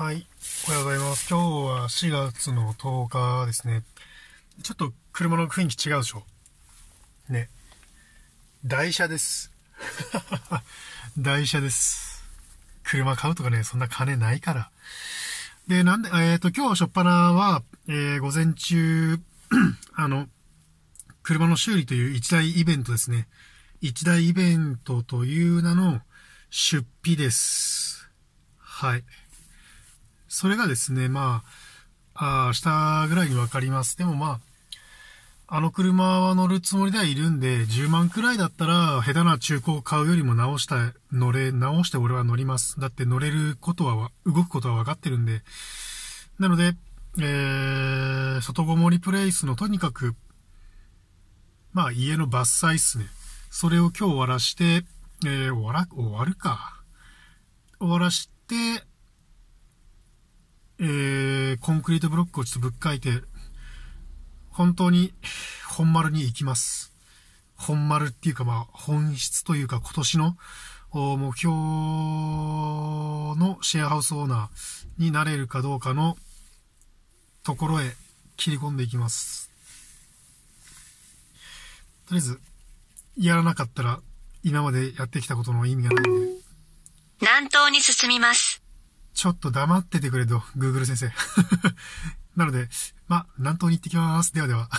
はい。おはようございます。今日は4月の10日ですね。ちょっと車の雰囲気違うでしょ。ね。台車です。台車です。車買うとかね、そんな金ないから。で、なんで、えっ、ー、と、今日はしょっぱなは、えー、午前中、あの、車の修理という一大イベントですね。一大イベントという名の出費です。はい。それがですね、まあ、あ明日ぐらいに分かります。でもまあ、あの車は乗るつもりではいるんで、10万くらいだったら、下手な中古を買うよりも直した、乗れ、直して俺は乗ります。だって乗れることは、動くことは分かってるんで。なので、えー、外ごもりプレイスのとにかく、まあ家の伐採っすね。それを今日終わらして、えー、終わら、終わるか。終わらして、コンクリートブロックをちょっとぶっかいて、本当に本丸に行きます。本丸っていうかまあ本質というか今年の目標のシェアハウスオーナーになれるかどうかのところへ切り込んでいきます。とりあえず、やらなかったら今までやってきたことの意味がないんで。南東に進みます。ちょっと黙っててくれと、Google 先生。なので、ま、南東に行ってきます。ではでは。